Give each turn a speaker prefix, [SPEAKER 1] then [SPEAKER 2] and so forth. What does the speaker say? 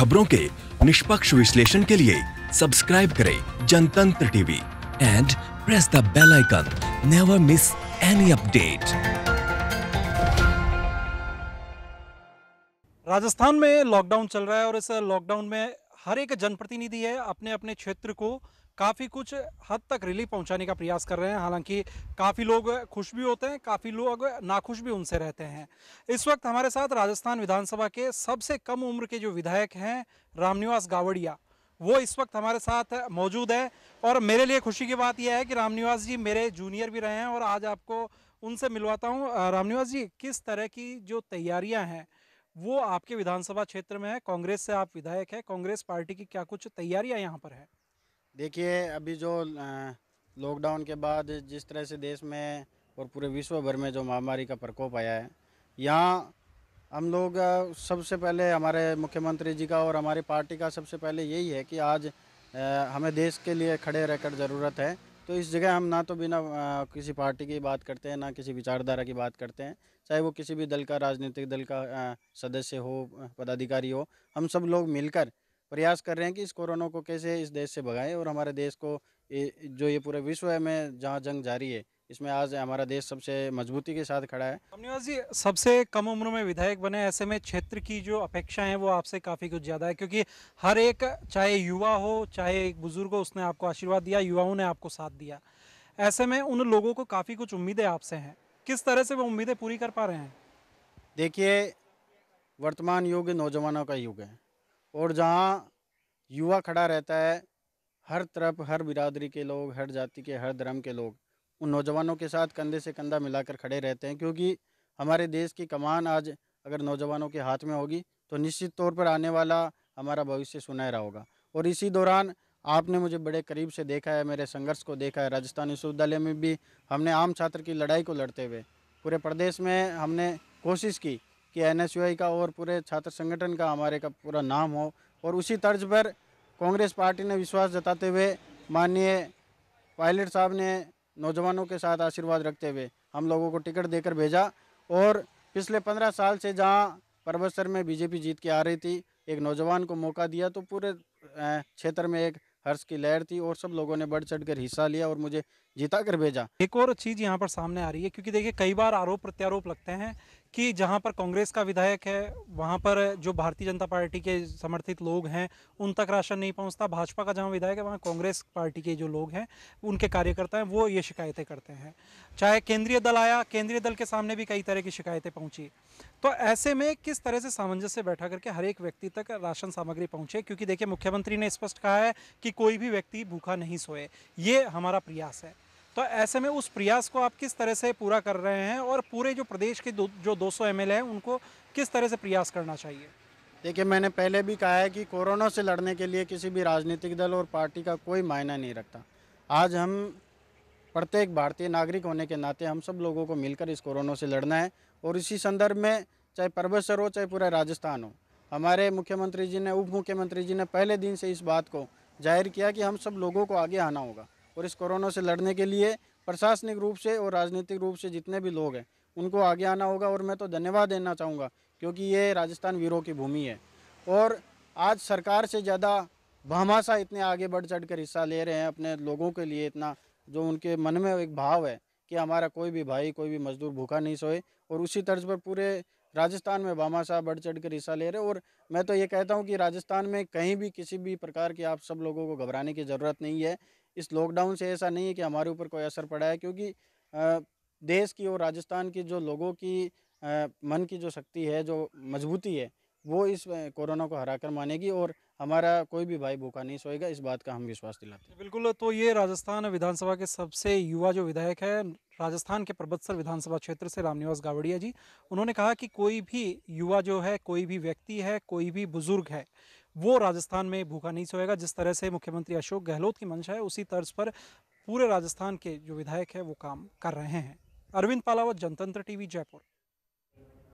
[SPEAKER 1] खबरों के निष्पक्ष विश्लेषण के लिए सब्सक्राइब करें Jantantra TV and press the bell icon never miss any update Rajasthan में लॉकडाउन चल रहा है और इस लॉकडाउन में हर एक जनप्रतिनिधि है अपने अपने क्षेत्र को काफ़ी कुछ हद तक रिलीफ पहुंचाने का प्रयास कर रहे हैं हालांकि काफ़ी लोग खुश भी होते हैं काफ़ी लोग नाखुश भी उनसे रहते हैं इस वक्त हमारे साथ राजस्थान विधानसभा के सबसे कम उम्र के जो विधायक हैं रामनिवास गावड़िया वो इस वक्त हमारे साथ मौजूद है और मेरे लिए खुशी की बात यह है कि रामनिवास जी मेरे जूनियर भी रहे हैं और आज आपको उनसे मिलवाता हूँ रामनिवास जी किस तरह की जो तैयारियाँ हैं वो आपके विधानसभा क्षेत्र में है कांग्रेस से आप विधायक है कांग्रेस पार्टी की क्या कुछ तैयारियां यहाँ पर है देखिए अभी
[SPEAKER 2] जो लॉकडाउन के बाद जिस तरह से देश में और पूरे विश्व भर में जो महामारी का प्रकोप आया है यहाँ हम लोग सबसे पहले हमारे मुख्यमंत्री जी का और हमारी पार्टी का सबसे पहले यही है कि आज हमें देश के लिए खड़े रहकर ज़रूरत है तो इस जगह हम ना तो बिना किसी पार्टी की बात करते हैं ना किसी विचारधारा की बात करते हैं चाहे वो किसी भी दल का राजनीतिक दल का सदस्य हो पदाधिकारी हो हम सब लोग मिलकर प्रयास कर रहे हैं कि इस कोरोना को कैसे इस देश से भगाएं और हमारे देश को जो ये पूरे विश्व में जहाँ जंग जारी है इसमें आज हमारा देश सबसे मजबूती के साथ
[SPEAKER 1] खड़ा है जी सबसे कम उम्र में विधायक बने ऐसे में क्षेत्र की जो अपेक्षा है वो आपसे काफ़ी कुछ ज़्यादा है क्योंकि हर एक चाहे युवा हो चाहे एक बुज़ुर्ग हो उसने आपको आशीर्वाद दिया युवाओं ने आपको साथ दिया ऐसे में उन लोगों को काफ़ी कुछ उम्मीदें आपसे हैं किस तरह से वो उम्मीदें पूरी कर पा रहे हैं देखिए वर्तमान युग नौजवानों का युग
[SPEAKER 2] है और जहाँ युवा खड़ा रहता है हर तरफ हर बिरादरी के लोग हर जाति के हर धर्म के लोग उन नौजवानों के साथ कंधे से कंधा मिलाकर खड़े रहते हैं क्योंकि हमारे देश की कमान आज अगर नौजवानों के हाथ में होगी तो निश्चित तौर पर आने वाला हमारा भविष्य सुनहरा होगा और इसी दौरान आपने मुझे बड़े करीब से देखा है मेरे संघर्ष को देखा है राजस्थान विश्वविद्यालय में भी हमने आम छात्र की लड़ाई को लड़ते हुए पूरे प्रदेश में हमने कोशिश की कि एन का और पूरे छात्र संगठन का हमारे का पूरा नाम हो और उसी तर्ज पर कांग्रेस पार्टी ने विश्वास जताते हुए माननीय पायलट साहब ने नौजवानों के साथ आशीर्वाद रखते हुए हम लोगों को टिकट देकर भेजा और पिछले पंद्रह साल से जहाँ परबसर में बीजेपी जीत के आ रही थी एक नौजवान को मौका दिया तो पूरे क्षेत्र में एक हर्ष की लहर थी और सब लोगों ने बढ़
[SPEAKER 1] चढ़ कर हिस्सा लिया और मुझे जिता कर भेजा एक और चीज़ यहाँ पर सामने आ रही है क्योंकि देखिए कई बार आरोप प्रत्यारोप लगते हैं कि जहाँ पर कांग्रेस का विधायक है वहाँ पर जो भारतीय जनता पार्टी के समर्थित लोग हैं उन तक राशन नहीं पहुँचता भाजपा का जहाँ विधायक है वहाँ कांग्रेस पार्टी के जो लोग हैं उनके कार्यकर्ता हैं वो ये शिकायतें करते हैं चाहे केंद्रीय दल आया केंद्रीय दल के सामने भी कई तरह की शिकायतें पहुँची तो ऐसे में किस तरह से सामंजस्य बैठा करके हर एक व्यक्ति तक राशन सामग्री पहुँचे क्योंकि देखिए मुख्यमंत्री ने स्पष्ट कहा है कि कोई भी व्यक्ति भूखा नहीं सोए ये हमारा प्रयास है तो ऐसे में उस प्रयास को आप किस तरह से पूरा कर रहे हैं और पूरे जो प्रदेश के जो 200 सौ एम हैं उनको किस तरह से प्रयास करना चाहिए देखिए मैंने
[SPEAKER 2] पहले भी कहा है कि कोरोना से लड़ने के लिए किसी भी राजनीतिक दल और पार्टी का कोई मायना नहीं रखता आज हम प्रत्येक भारतीय नागरिक होने के नाते हम सब लोगों को मिलकर इस कोरोना से लड़ना है और इसी संदर्भ में चाहे पर्वत हो चाहे पूरा राजस्थान हो हमारे मुख्यमंत्री जी ने उप मुख्यमंत्री जी ने पहले दिन से इस बात को जाहिर किया कि हम सब लोगों को आगे आना होगा और इस कोरोना से लड़ने के लिए प्रशासनिक रूप से और राजनीतिक रूप से जितने भी लोग हैं उनको आगे आना होगा और मैं तो धन्यवाद देना चाहूँगा क्योंकि ये राजस्थान वीरों की भूमि है और आज सरकार से ज़्यादा भामाशा इतने आगे बढ़ चढ़ कर हिस्सा ले रहे हैं अपने लोगों के लिए इतना जो उनके मन में एक भाव है कि हमारा कोई भी भाई कोई भी मजदूर भूखा नहीं सोए और उसी तर्ज पर पूरे राजस्थान में भामा साहब बढ़ चढ़ कर हिस्सा ले रहे और मैं तो ये कहता हूँ कि राजस्थान में कहीं भी किसी भी प्रकार की आप सब लोगों को घबराने की ज़रूरत नहीं है इस लॉकडाउन से ऐसा नहीं है कि हमारे ऊपर कोई असर पड़ा है क्योंकि देश की और राजस्थान की जो लोगों की मन की जो शक्ति है जो मजबूती है वो इस कोरोना को हरा कर मानेगी और हमारा कोई भी भाई भूखा नहीं सोएगा इस बात का हम विश्वास दिलाते हैं
[SPEAKER 1] बिल्कुल तो ये राजस्थान विधानसभा के सबसे युवा जो विधायक है राजस्थान के प्रबत्सर विधानसभा क्षेत्र से रामनिवास गावड़िया जी उन्होंने कहा कि कोई भी युवा जो है कोई भी व्यक्ति है कोई भी बुजुर्ग है वो राजस्थान में भूखा नहीं सोएगा जिस तरह से मुख्यमंत्री अशोक गहलोत की मंशा है उसी तर्ज पर पूरे राजस्थान के जो विधायक है वो काम कर रहे हैं अरविंद पालावत जनतंत्र टीवी जयपुर